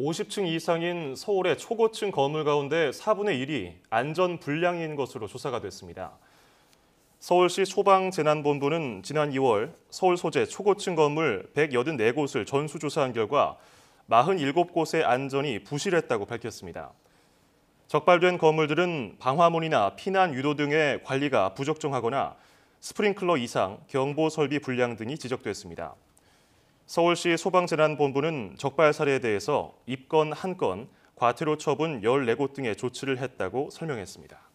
50층 이상인 서울의 초고층 건물 가운데 4분의 1이 안전 불량인 것으로 조사가 됐습니다. 서울시 소방재난본부는 지난 2월 서울 소재 초고층 건물 184곳을 전수조사한 결과 47곳의 안전이 부실했다고 밝혔습니다. 적발된 건물들은 방화문이나 피난 유도 등의 관리가 부적정하거나 스프링클러 이상, 경보 설비 불량 등이 지적됐습니다. 서울시 소방재난본부는 적발 사례에 대해서 입건 1건 과태료 처분 14곳 등의 조치를 했다고 설명했습니다.